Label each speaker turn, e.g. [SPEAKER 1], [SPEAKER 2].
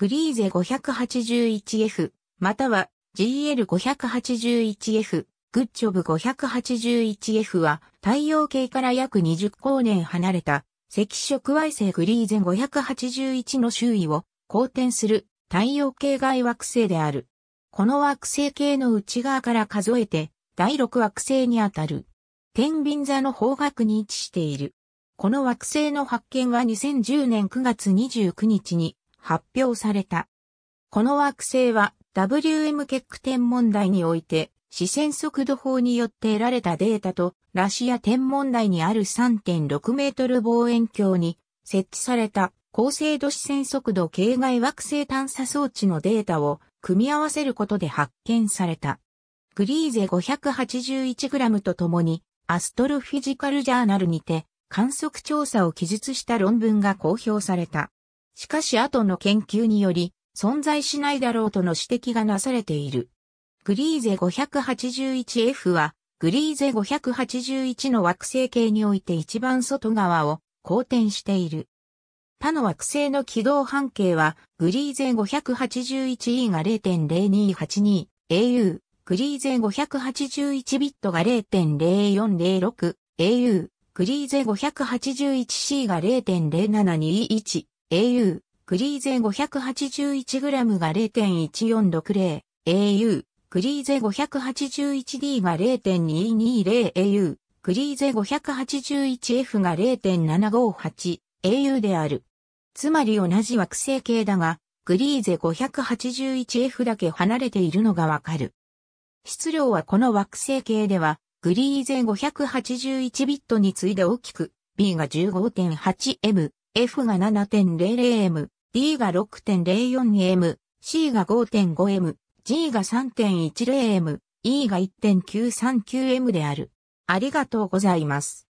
[SPEAKER 1] グリーゼ 581F、または GL581F、グッジョブ 581F は太陽系から約20光年離れた赤色矮星グリーゼ581の周囲を公転する太陽系外惑星である。この惑星系の内側から数えて第6惑星にあたる。天秤座の方角に位置している。この惑星の発見は2010年9月29日に発表された。この惑星は WM 結点問題において視線速度法によって得られたデータとラシア天文台にある3.6メートル望遠鏡に設置された高精度視線速度系外惑星探査装置のデータを組み合わせることで発見された。グリーゼ 581g とともにアストロフィジカルジャーナルにて観測調査を記述した論文が公表された。しかし後の研究により、存在しないだろうとの指摘がなされている。グリーゼ 581F は、グリーゼ581の惑星系において一番外側を公転している。他の惑星の軌道半径は、グリーゼ 581E が 0.0282AU、グリーゼ581ビットが 0.0406AU、グリーゼ 581C が0.0721 au、クリーゼ 581g が0.1460、au、クリーゼ 581d が0.220、au、クリーゼ 581f が0.758、au である。つまり同じ惑星系だが、グリーゼ 581F だけ離れているのがわかる。質量はこの惑星系では、グリーゼ5 8 1トに次いで大きく、B が 15.8M、F が 7.00M、D が 6.04M、C が 5.5M、G が 3.10M、E が 1.939M である。ありがとうございます。